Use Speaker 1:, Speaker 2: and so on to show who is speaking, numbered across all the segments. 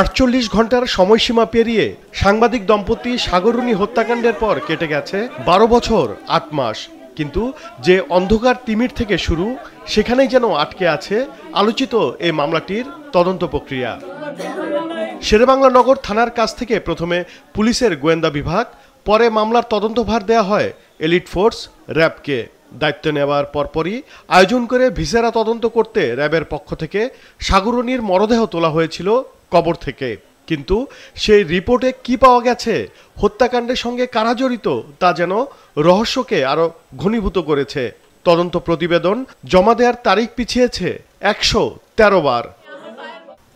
Speaker 1: আটচল্লিশ ঘন্টার সময়সীমা পেরিয়ে সাংবাদিক দম্পতি সাগরুণী হত্যাকাণ্ডের পর কেটে গেছে বারো বছর আট মাস কিন্তু যে অন্ধকার তিমির থেকে শুরু সেখানেই যেন আটকে আছে আলোচিত এই মামলাটির তদন্ত প্রক্রিয়া শেরেবাংলা নগর থানার কাছ থেকে প্রথমে পুলিশের গোয়েন্দা বিভাগ পরে মামলার তদন্তভার দেয়া হয় এলিট ফোর্স র্যাবকে দায়িত্ব নেওয়ার পরপরই আয়োজন করে ভিসেরা তদন্ত করতে র্যাবের পক্ষ থেকে সাগরণীর মরদেহ তোলা হয়েছিল কবর থেকে কিন্তু সেই রিপোর্টে কি পাওয়া গেছে হত্যাকাণ্ডের সঙ্গে কারা জড়িত তা যেন রহস্যকে আরো ঘনীভূত করেছে তদন্ত প্রতিবেদন জমা দেওয়ার তারিখ পিছিয়েছে একশো তেরো বার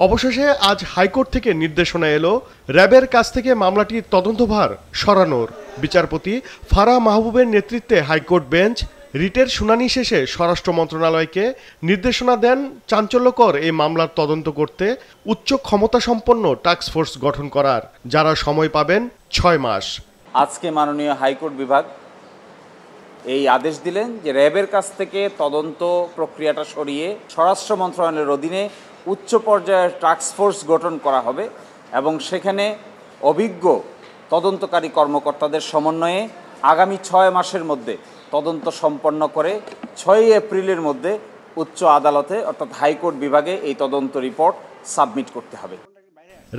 Speaker 1: অবশেষে আজ হাইকোর্ট থেকে নির্দেশনা এলো র্যাবের কাছ থেকে মামলাটির তদন্তভার সরানোর বিচারপতি ফারা মাহবুবের নেতৃত্বে হাইকোর্ট বেঞ্চ রিটের শুনানি শেষে স্বরাষ্ট্র মন্ত্রণালয়কে নির্দেশনা দেন চাঞ্চল্যকর এই মামলার তদন্ত করতে উচ্চ ক্ষমতাসম্পন্ন টাস্কফোর্স গঠন করার যারা সময় পাবেন ছয় মাস
Speaker 2: আজকে মাননীয় হাইকোর্ট বিভাগ এই আদেশ দিলেন যে র্যাবের কাছ থেকে তদন্ত প্রক্রিয়াটা সরিয়ে স্বরাষ্ট্র মন্ত্রণালয়ের অধীনে উচ্চ পর্যায়ের টাস্কফোর্স গঠন করা হবে এবং সেখানে অভিজ্ঞ তদন্তকারী কর্মকর্তাদের সমন্বয়ে আগামী ছয় মাসের মধ্যে তদন্ত সম্পন্ন করে ছয়ই এপ্রিলের মধ্যে উচ্চ আদালতে অর্থাৎ হাইকোর্ট বিভাগে এই তদন্ত রিপোর্ট সাবমিট করতে হবে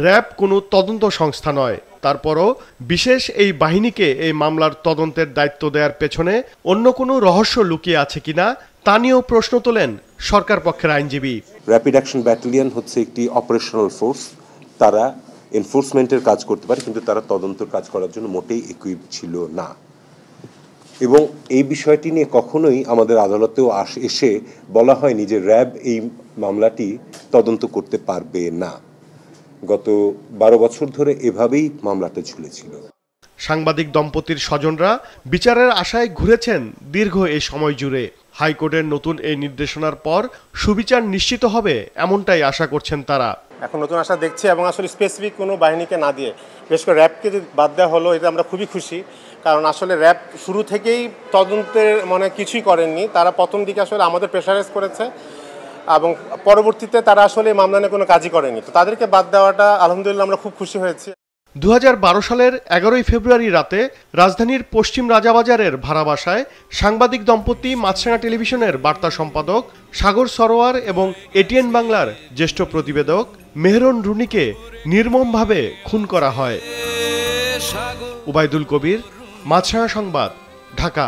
Speaker 1: র্যাব কোনো তদন্ত সংস্থা নয় তারপরও বিশেষ এই বাহিনীকে এই মামলার তদন্তের দায়িত্ব দেওয়ার পেছনে অন্য কোনো রহস্য লুকিয়ে আছে কিনা তা নিয়েও প্রশ্ন তোলেন সরকার পক্ষের আইনজীবী
Speaker 3: র্যাপিড অ্যাকশন ব্যাটালিয়ন হচ্ছে একটি অপারেশনাল ফোর্স তারা এনফোর্সমেন্টের কাজ করতে পারে কিন্তু তারা তদন্তের কাজ করার জন্য মোটেই ইকুইপ ছিল না এবং এই বিষয়টি নিয়ে কখনোই আমাদের আদালতেও আস এসে বলা হয়নি যে র্যাব এই মামলাটি তদন্ত করতে পারবে না গত বারো বছর ধরে এভাবেই মামলাটা ঝুলেছিল
Speaker 1: সাংবাদিক দম্পতির স্বজনরা বিচারের আশায় ঘুরেছেন দীর্ঘ এই সময় জুড়ে হাইকোর্টের নতুন এই নির্দেশনার পর সুবিচার নিশ্চিত হবে এমনটাই আশা করছেন তারা এখন নতুন আশা দেখছি এবং আসলে স্পেসিফিক কোনো বাহিনীকে না দিয়ে বিশেষ করে র্যাবকে যদি বাদ দেওয়া হলো এটা আমরা খুবই খুশি কারণ আসলে র্যাব শুরু থেকেই তদন্তের মানে কিছুই করেননি তারা প্রথম দিকে আসলে আমাদের প্রেশারাইজ করেছে এবং পরবর্তীতে তারা আসলে মামলা নিয়ে কোনো কাজই করেনি তো তাদেরকে বাদ দেওয়াটা আলহামদুলিল্লাহ আমরা খুব খুশি হয়েছি দু সালের এগারোই ফেব্রুয়ারি রাতে রাজধানীর পশ্চিম রাজাবাজারের ভাড়া বাসায় সাংবাদিক দম্পতি মাছরাঙা টেলিভিশনের বার্তা সম্পাদক সাগর সরোয়ার এবং এটিএন বাংলার জ্যেষ্ঠ প্রতিবেদক মেহরন রুনিকে নির্মমভাবে খুন করা হয় উবায়দুল কবির মাছছাড়া সংবাদ ঢাকা